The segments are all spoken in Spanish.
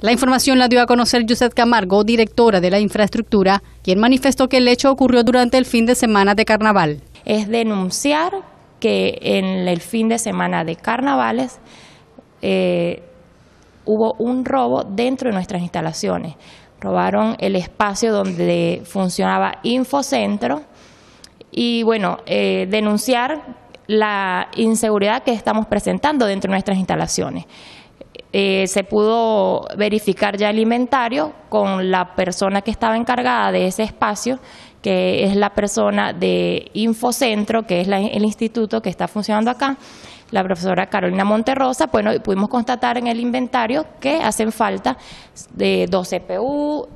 La información la dio a conocer Josep Camargo, directora de la infraestructura, quien manifestó que el hecho ocurrió durante el fin de semana de carnaval. Es denunciar que en el fin de semana de carnavales eh, hubo un robo dentro de nuestras instalaciones. Robaron el espacio donde funcionaba Infocentro y bueno, eh, denunciar la inseguridad que estamos presentando dentro de nuestras instalaciones. Eh, se pudo verificar ya el inventario con la persona que estaba encargada de ese espacio, que es la persona de Infocentro, que es el instituto que está funcionando acá, la profesora Carolina Monterrosa. Bueno, pudimos constatar en el inventario que hacen falta de eh, dos CPU,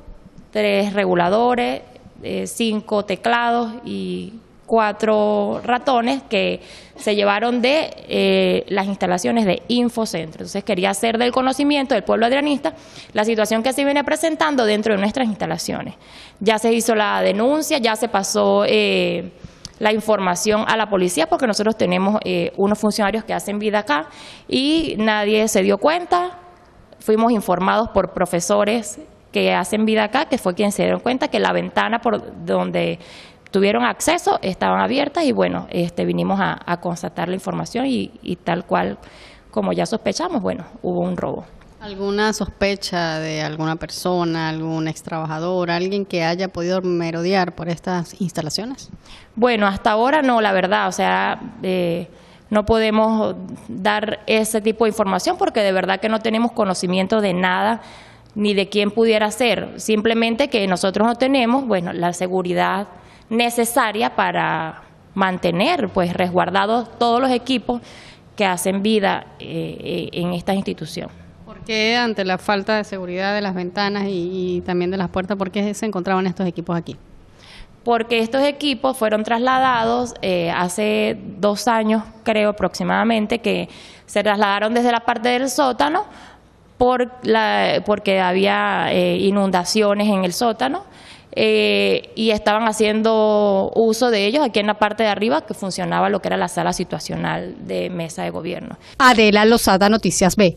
tres reguladores, eh, cinco teclados y cuatro ratones que se llevaron de eh, las instalaciones de Infocentro. Entonces quería hacer del conocimiento del pueblo adrianista la situación que se viene presentando dentro de nuestras instalaciones. Ya se hizo la denuncia, ya se pasó... Eh, la información a la policía porque nosotros tenemos eh, unos funcionarios que hacen vida acá y nadie se dio cuenta. Fuimos informados por profesores que hacen vida acá, que fue quien se dio cuenta que la ventana por donde tuvieron acceso, estaban abiertas y bueno, este, vinimos a, constatar la información y, tal cual como ya sospechamos, bueno, hubo un robo. ¿Alguna sospecha de alguna persona, algún extrabajador, alguien que haya podido merodear por estas instalaciones? Bueno, hasta ahora no, la verdad. O sea, eh, no podemos dar ese tipo de información porque de verdad que no tenemos conocimiento de nada ni de quién pudiera ser. Simplemente que nosotros no tenemos, bueno, la seguridad necesaria para mantener pues resguardados todos los equipos que hacen vida eh, eh, en esta institución. ¿Por qué ante la falta de seguridad de las ventanas y, también de las puertas, por qué se encontraban estos equipos aquí? Porque estos equipos fueron trasladados eh, hace dos años, creo aproximadamente, que se trasladaron desde la parte del sótano por la, porque había inundaciones en el sótano. Eh, y estaban haciendo uso de ellos aquí en la parte de arriba que funcionaba lo que era la sala situacional de mesa de gobierno. Adela Lozada, Noticias B.